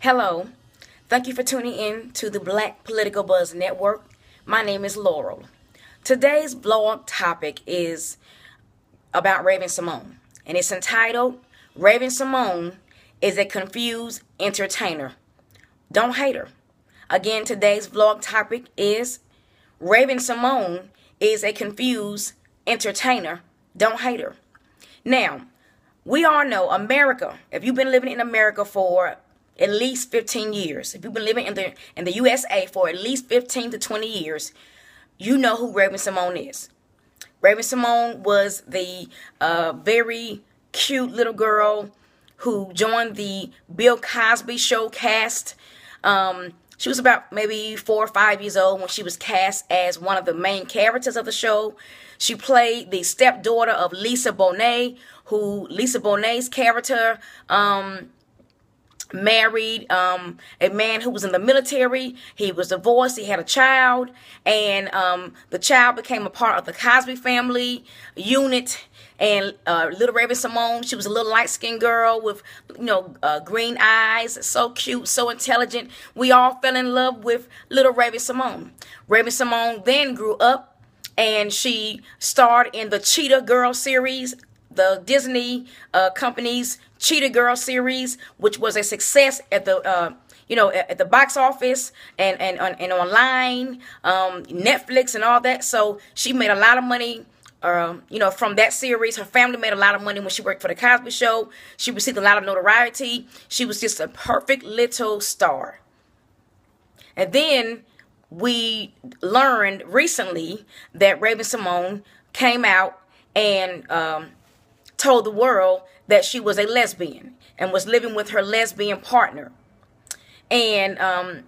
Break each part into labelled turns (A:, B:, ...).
A: Hello. Thank you for tuning in to the Black Political Buzz Network. My name is Laurel. Today's blow up topic is about Raven Simone, and it's entitled Raven Simone is a Confused Entertainer. Don't hate her. Again, today's vlog topic is Raven Simone is a confused entertainer. Don't hate her. Now, we all know America, if you've been living in America for at least 15 years. If you've been living in the in the USA for at least 15 to 20 years, you know who Raven Simone is. Raven Simone was the uh, very cute little girl who joined the Bill Cosby show cast. Um, she was about maybe four or five years old when she was cast as one of the main characters of the show. She played the stepdaughter of Lisa Bonet, who Lisa Bonet's character um, married um, a man who was in the military. He was divorced. He had a child, and um, the child became a part of the Cosby family unit. And uh, Little Raven Simone, she was a little light skinned girl with, you know, uh, green eyes, so cute, so intelligent. We all fell in love with Little Raven Simone. Raven Simone then grew up and she starred in the Cheetah Girl series, the Disney uh, company's Cheetah Girl series, which was a success at the uh, you know at the box office and and and online, um, Netflix and all that. So she made a lot of money. Uh, you know, from that series, her family made a lot of money when she worked for the Cosby Show. She received a lot of notoriety. She was just a perfect little star. And then we learned recently that Raven Simone came out and um, told the world that she was a lesbian and was living with her lesbian partner. And um,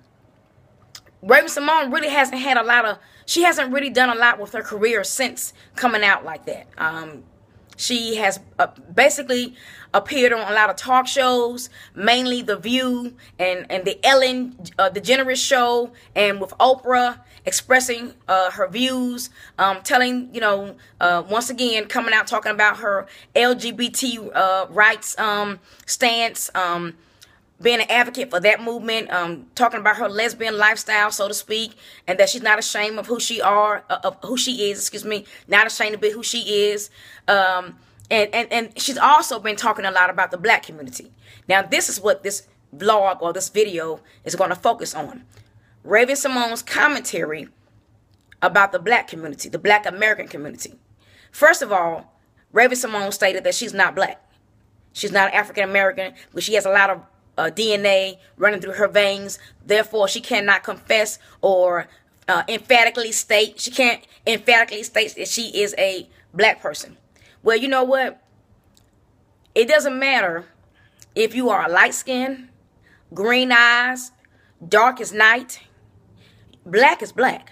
A: Raven Simone really hasn't had a lot of, she hasn't really done a lot with her career since coming out like that. Um, she has uh, basically appeared on a lot of talk shows, mainly The View and, and the Ellen uh, DeGeneres show, and with Oprah, expressing uh, her views, um, telling, you know, uh, once again, coming out talking about her LGBT uh, rights um, stance. Um, being an advocate for that movement, um, talking about her lesbian lifestyle, so to speak, and that she's not ashamed of who she are, uh, of who she is. Excuse me, not ashamed of who she is. Um, and and and she's also been talking a lot about the black community. Now, this is what this vlog or this video is going to focus on: Raven Simone's commentary about the black community, the black American community. First of all, Raven Simone stated that she's not black. She's not African American, but she has a lot of uh, DNA running through her veins. Therefore, she cannot confess or uh, emphatically state she can't emphatically state that she is a black person. Well, you know what? It doesn't matter if you are light skin, green eyes, dark as night, black is black.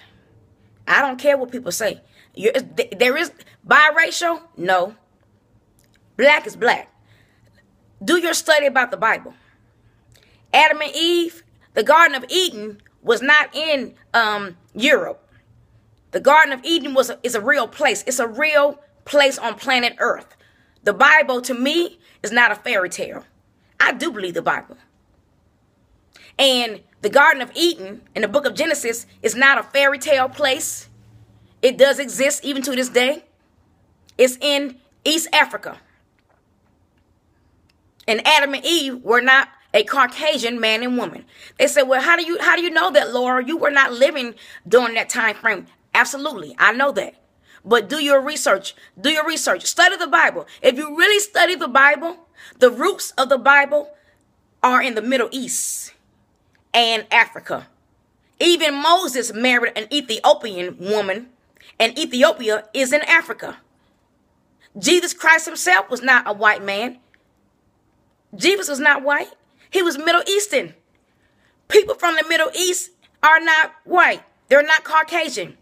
A: I don't care what people say. You're, there is biracial? No. Black is black. Do your study about the Bible. Adam and Eve, the Garden of Eden was not in um, Europe. The Garden of Eden was a, is a real place. It's a real place on planet Earth. The Bible to me is not a fairy tale. I do believe the Bible. And the Garden of Eden in the book of Genesis is not a fairy tale place. It does exist even to this day. It's in East Africa. And Adam and Eve were not a Caucasian man and woman. They said, "Well, how do you how do you know that, Laura? You were not living during that time frame." Absolutely, I know that. But do your research. Do your research. Study the Bible. If you really study the Bible, the roots of the Bible are in the Middle East and Africa. Even Moses married an Ethiopian woman, and Ethiopia is in Africa. Jesus Christ himself was not a white man. Jesus was not white. He was Middle Eastern. People from the Middle East are not white. They're not Caucasian.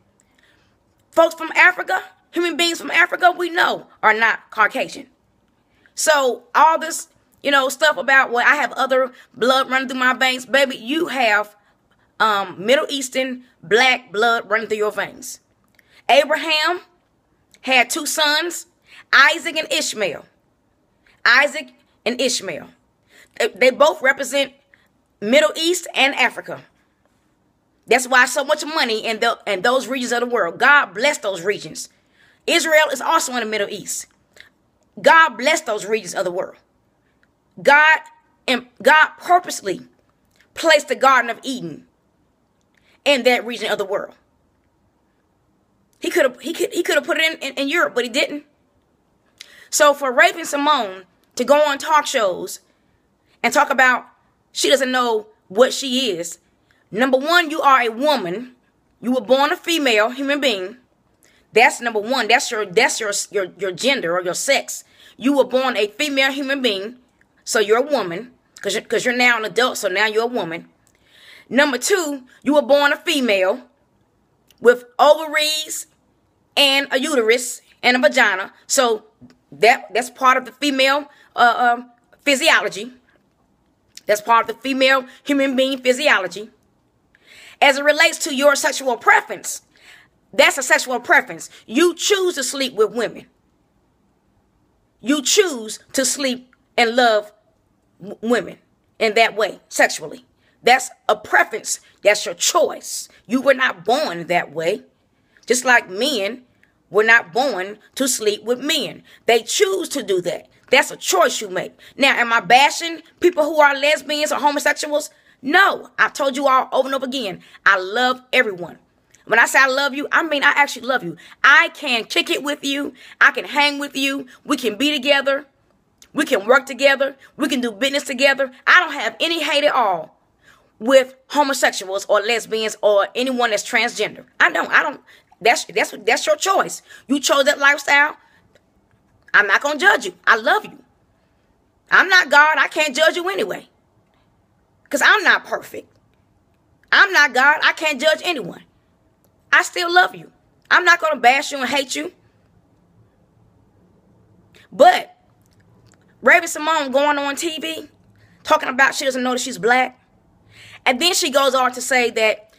A: Folks from Africa, human beings from Africa, we know are not Caucasian. So all this, you know, stuff about well, I have other blood running through my veins, baby. You have um, Middle Eastern black blood running through your veins. Abraham had two sons, Isaac and Ishmael. Isaac and Ishmael. Uh, they both represent Middle East and Africa. That's why so much money in, the, in those regions of the world. God bless those regions. Israel is also in the Middle East. God bless those regions of the world. God and God purposely placed the Garden of Eden in that region of the world. He could have he could he could have put it in, in, in Europe, but he didn't. So for Raven Simone to go on talk shows and talk about she doesn't know what she is. Number one, you are a woman. You were born a female human being. That's number one. That's your that's your your your gender or your sex. You were born a female human being, so you're a woman because you're, cause you're now an adult, so now you're a woman. Number two, you were born a female with ovaries and a uterus and a vagina. So that that's part of the female uh, uh, physiology. That's part of the female human being physiology. As it relates to your sexual preference, that's a sexual preference. You choose to sleep with women. You choose to sleep and love w- women in that way, sexually. That's a preference. That's your choice. You were not born that way. Just like men, were not born to sleep with men. They choose to do that. That's a choice you make. Now, am I bashing people who are lesbians or homosexuals? No, I've told you all over and over again. I love everyone. When I say I love you, I mean I actually love you. I can kick it with you. I can hang with you. We can be together. We can work together. We can do business together. I don't have any hate at all with homosexuals or lesbians or anyone that's transgender. I don't. I don't. That's that's that's your choice. You chose that lifestyle. I'm not gonna judge you. I love you. I'm not God. I can't judge you anyway. Cause I'm not perfect. I'm not God. I can't judge anyone. I still love you. I'm not gonna bash you and hate you. But Raven Simone going on TV talking about she doesn't know that she's black. And then she goes on to say that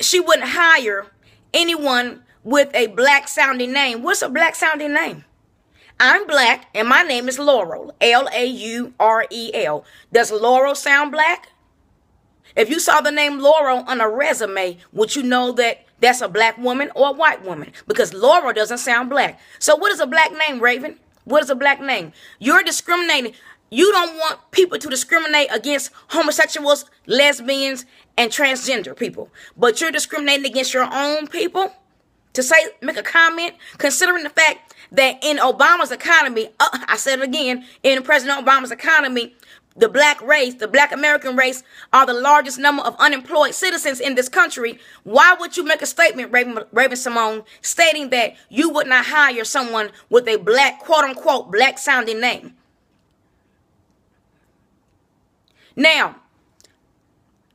A: she wouldn't hire anyone with a black sounding name. What's a black sounding name? I'm black and my name is Laurel. L A U R E L. Does Laurel sound black? If you saw the name Laurel on a resume, would you know that that's a black woman or a white woman? Because Laurel doesn't sound black. So what is a black name, Raven? What is a black name? You're discriminating. You don't want people to discriminate against homosexuals, lesbians, and transgender people. But you're discriminating against your own people? To say, make a comment, considering the fact that in Obama's economy, uh, I said it again, in President Obama's economy, the black race, the black American race, are the largest number of unemployed citizens in this country. Why would you make a statement, Raven, Raven Simone, stating that you would not hire someone with a black, quote unquote, black sounding name? Now,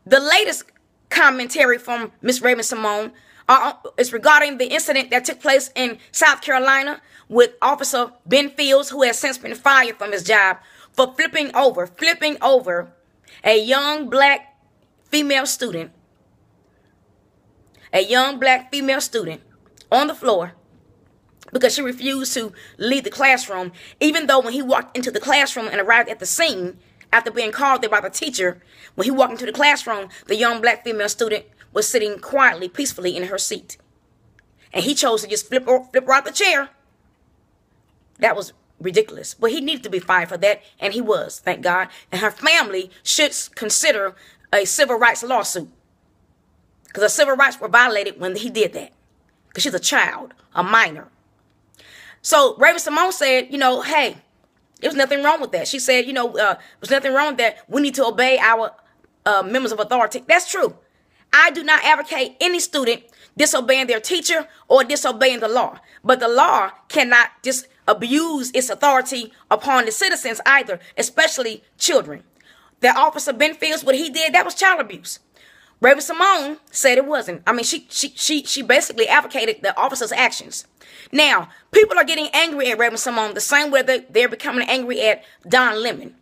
A: the latest commentary from Miss Raven Simone uh, uh, is regarding the incident that took place in South Carolina with Officer Ben Fields, who has since been fired from his job for flipping over, flipping over a young black female student, a young black female student on the floor because she refused to leave the classroom, even though when he walked into the classroom and arrived at the scene, after being called there by the teacher, when he walked into the classroom, the young black female student was sitting quietly, peacefully in her seat. And he chose to just flip, flip her out the chair. That was ridiculous. But he needed to be fired for that, and he was, thank God. And her family should consider a civil rights lawsuit. Because the civil rights were violated when he did that. Because she's a child, a minor. So Raven Simone said, you know, hey, there was nothing wrong with that. She said, you know, uh, there's nothing wrong with that. We need to obey our uh, members of authority. That's true. I do not advocate any student disobeying their teacher or disobeying the law. But the law cannot just abuse its authority upon the citizens either, especially children. That Officer Ben Fields, what he did, that was child abuse. Raven Simone said it wasn't. I mean, she she she she basically advocated the officer's actions. Now, people are getting angry at Raven Simone the same way that they're becoming angry at Don Lemon.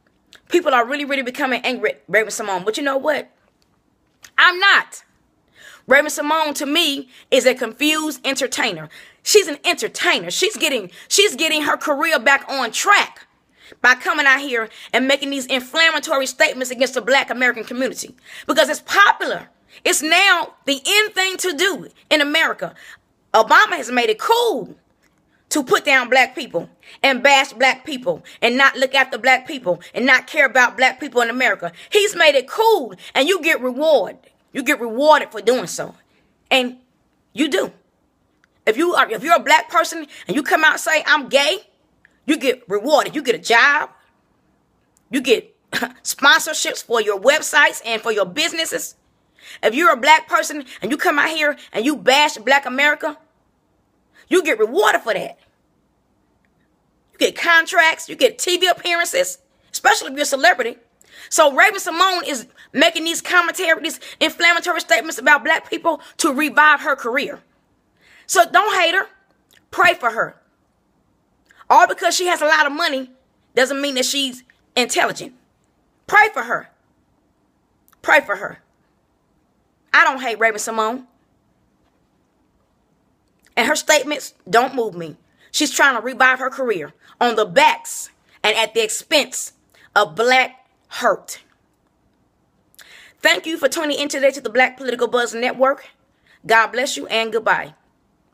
A: People are really, really becoming angry at Raven Simone. But you know what? I'm not. Raven Simone to me is a confused entertainer. She's an entertainer. She's getting she's getting her career back on track by coming out here and making these inflammatory statements against the black American community because it's popular. It's now the end thing to do in America. Obama has made it cool to put down black people and bash black people and not look after black people and not care about black people in America. He's made it cool and you get rewarded. You get rewarded for doing so. And you do. If you are if you're a black person and you come out and say I'm gay, you get rewarded. You get a job. You get sponsorships for your websites and for your businesses. If you're a black person and you come out here and you bash black America, you get rewarded for that. You get contracts, you get TV appearances, especially if you're a celebrity. So Raven Simone is making these commentary, these inflammatory statements about black people to revive her career. So don't hate her. Pray for her. All because she has a lot of money doesn't mean that she's intelligent. Pray for her. Pray for her. I don't hate Raven Simone. And her statements don't move me. She's trying to revive her career on the backs and at the expense of black hurt. Thank you for tuning in today to the Black Political Buzz Network. God bless you and goodbye.